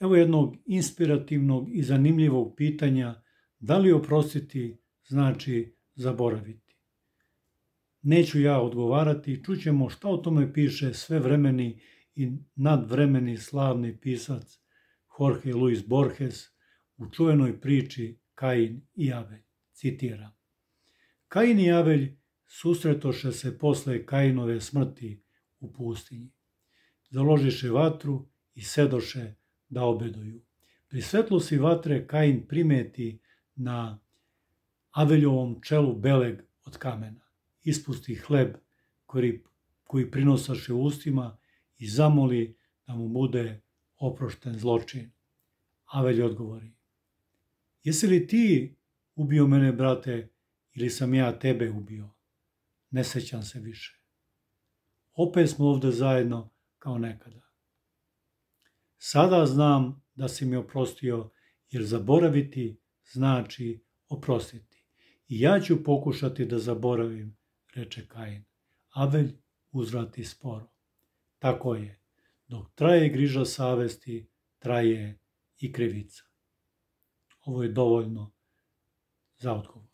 Evo jednog inspirativnog i zanimljivog pitanja da li oprostiti znači zaboraviti. Neću ja odgovarati, čućemo šta o tome piše svevremeni i nadvremeni slavni pisac Jorge Luis Borges u čuvenoj priči Kain i Abel. Citira. Kain i Abel susretoše se posle Kainove smrti u pustinji. Založiše vatru i sedoše da obeduju. Pri svetlosti vatre Kain primeti na Aveljovom čelu beleg od kamena. Ispusti hleb koji, koji prinosaše ustima i zamoli da mu bude oprošten zločin. Avelj odgovori. Jesi li ti ubio mene, brate, ili sam ja tebe ubio? Ne sećam se više. Opet smo ovde zajedno kao nekada. Sada znam da si mi oprostio, jer zaboraviti znači oprostiti. I ja ću pokušati da zaboravim, reče Kain. Avelj uzvrati sporo. Tako je. Dok traje griža savesti, traje i krivica. Ovo je dovoljno za odgovor.